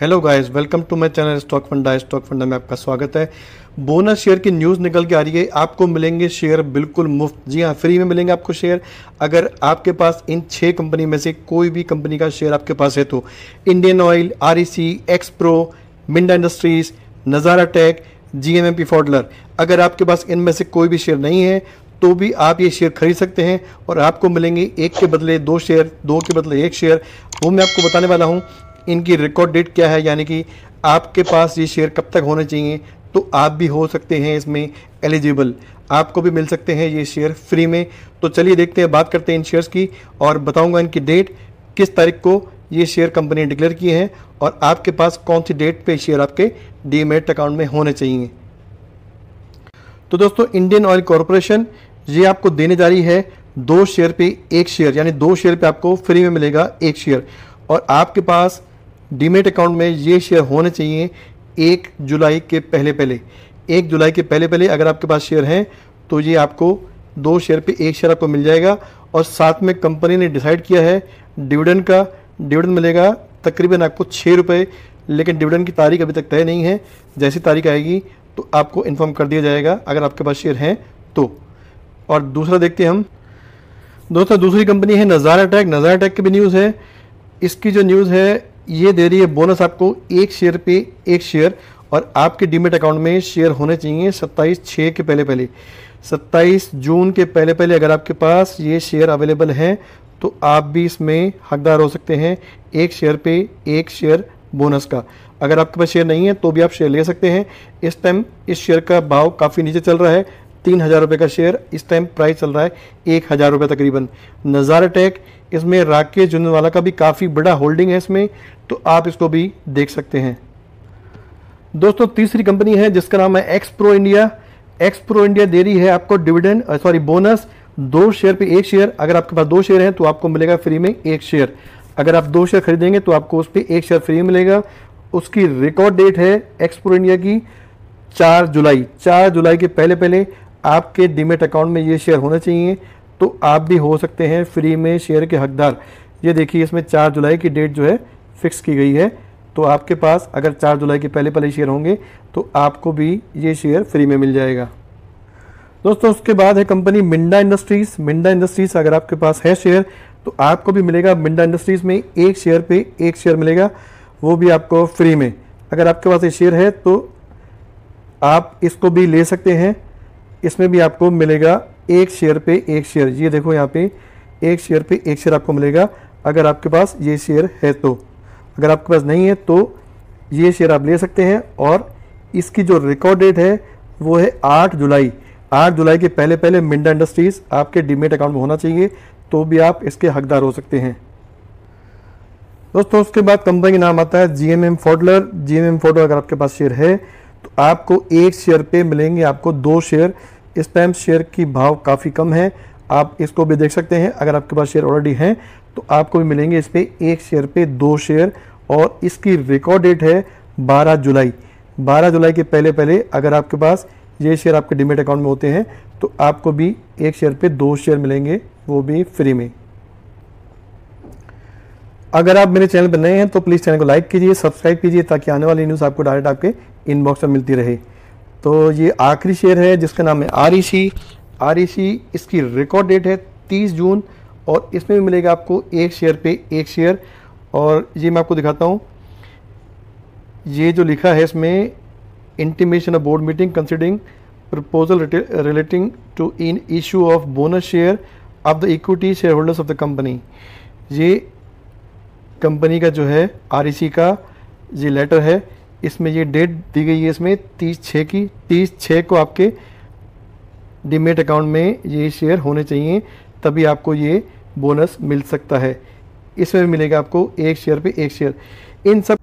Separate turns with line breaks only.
hello guys welcome to my channel stock funda stock funda में आपका स्वागत है बोनस शेयर की न्यूज़ निकल के आ रही है आपको मिलेंगे शेयर बिल्कुल मुफ्त जी हाँ फ्री में मिलेंगे आपको शेयर अगर आपके पास इन छः कंपनी में से कोई भी कंपनी का शेयर आपके पास है तो Indian Oil or Xpro Minda industries Nazara tech G M M Pfaudler अगर आपके पास इनमें से कोई भी शेयर नहीं है तो भी आप ये शेयर खरीद सकते हैं और आपको मिलेंगे एक के बदले दो शेयर दो के बदले एक शेयर वो मैं आपको बताने वाला हूँ इनकी रिकॉर्ड डेट क्या है यानी कि आपके पास ये शेयर कब तक होने चाहिए तो आप भी हो सकते हैं इसमें एलिजिबल आपको भी मिल सकते हैं ये शेयर फ्री में तो चलिए देखते हैं बात करते हैं इन शेयर्स की और बताऊंगा इनकी डेट किस तारीख को ये शेयर कंपनी डिक्लेयर किए हैं और आपके पास कौन सी डेट पे शेयर आपके डीमेट अकाउंट में होने चाहिए तो दोस्तों इंडियन ऑयल कॉरपोरेशन ये आपको देने जा रही है दो शेयर पे एक शेयर यानी दो शेयर पे आपको फ्री में मिलेगा एक शेयर और आपके पास डीमेट अकाउंट में ये शेयर होने चाहिए एक जुलाई के पहले पहले एक जुलाई के पहले पहले अगर आपके पास शेयर हैं तो ये आपको दो शेयर पे एक शेयर आपको मिल जाएगा और साथ में कंपनी ने डिसाइड किया है डिविडेंड का डिविडेंड मिलेगा तकरीबन आपको छः रुपये लेकिन डिविडेंड की तारीख अभी तक तय नहीं है जैसी तारीख आएगी तो आपको इन्फॉर्म कर दिया जाएगा अगर आपके पास शेयर हैं तो और दूसरा देखते हैं हम दोस्तों दूसरी कंपनी है नज़ारा टैक नज़ारा टैक की भी न्यूज़ है इसकी जो न्यूज़ है ये दे रही है बोनस आपको एक शेयर पे एक शेयर और आपके डीमेट अकाउंट में शेयर होने चाहिए सत्ताईस छः के पहले पहले सत्ताईस जून के पहले पहले अगर आपके पास ये शेयर अवेलेबल हैं तो आप भी इसमें हकदार हो सकते हैं एक शेयर पे एक शेयर बोनस का अगर आपके पास शेयर नहीं है तो भी आप शेयर ले सकते हैं इस टाइम इस शेयर का भाव काफ़ी नीचे चल रहा है तीन हज़ार रुपये का शेयर इस टाइम प्राइस चल रहा है एक हज़ार रुपये तकरीबन नज़ारा टेक इसमें राकेश जुनवाला का भी काफ़ी बड़ा होल्डिंग है इसमें तो आप इसको भी देख सकते हैं दोस्तों तीसरी कंपनी है जिसका नाम है Xpro India Xpro India दे रही है आपको डिविडेंड सॉरी बोनस दो शेयर पे एक शेयर अगर आपके पास दो शेयर हैं तो आपको मिलेगा फ्री में एक शेयर अगर आप दो शेयर खरीदेंगे तो आपको उस पर एक शेयर फ्री मिलेगा उसकी रिकॉर्ड डेट है एक्सप्रो इंडिया की चार जुलाई चार जुलाई के पहले पहले आपके डीमेट अकाउंट में ये शेयर होने चाहिए तो आप भी हो सकते हैं फ्री में शेयर के हकदार ये देखिए इसमें चार जुलाई की डेट जो है फिक्स की गई है तो आपके पास अगर चार जुलाई के पहले पहले शेयर होंगे तो आपको भी ये शेयर फ्री में मिल जाएगा दोस्तों उसके बाद है company Minda industries Minda industries अगर आपके पास है शेयर तो आपको भी मिलेगा मिंडा इंडस्ट्रीज में एक शेयर पे एक शेयर मिलेगा वो भी आपको फ्री में अगर आपके पास ये शेयर है तो आप इसको भी ले सकते हैं इसमें भी आपको मिलेगा एक शेयर पे एक शेयर ये देखो यहाँ पे एक शेयर पे एक शेयर आपको मिलेगा अगर आपके पास ये शेयर है तो अगर आपके पास नहीं है तो ये शेयर आप ले सकते हैं और इसकी जो रिकॉर्ड डेट है वो है आठ जुलाई आठ जुलाई के पहले पहले मिंडा इंडस्ट्रीज़ आपके डीमेट अकाउंट में होना चाहिए तो भी आप इसके हकदार हो सकते हैं दोस्तों उसके बाद कंपनी का नाम आता है G M M Pfaudler G M M Pfaudler अगर आपके पास शेयर है आपको एक शेयर पे मिलेंगे आपको दो शेयर इस टाइम शेयर की भाव काफ़ी कम है आप इसको भी देख सकते हैं अगर आपके पास शेयर ऑलरेडी हैं तो आपको भी मिलेंगे इस पर एक शेयर पे दो शेयर और इसकी रिकॉर्ड डेट है 12 जुलाई 12 जुलाई के पहले पहले अगर आपके पास ये शेयर आपके डिमेट अकाउंट में होते हैं तो आपको भी एक शेयर पे दो शेयर मिलेंगे वो भी फ्री में अगर आप मेरे चैनल पर नए हैं तो प्लीज़ चैनल को लाइक कीजिए सब्सक्राइब कीजिए ताकि आने वाली न्यूज़ आपको डायरेक्ट आपके इनबॉक्स में मिलती रहे तो ये आखिरी शेयर है जिसका नाम है आर आरिशी इसकी रिकॉर्ड डेट है तीस जून और इसमें भी मिलेगा आपको एक शेयर पे एक शेयर और ये मैं आपको दिखाता हूँ ये जो लिखा है इसमें intimation of board meeting considering proposal relating to in issue of bonus share of the equity share holders of the company ये कंपनी का जो है आर e का ये लेटर है इसमें ये डेट दी गई है इसमें तीस छः की तीस छः को आपके डिमेट अकाउंट में ये शेयर होने चाहिए तभी आपको ये बोनस मिल सकता है इसमें मिलेगा आपको एक शेयर पे एक शेयर इन सब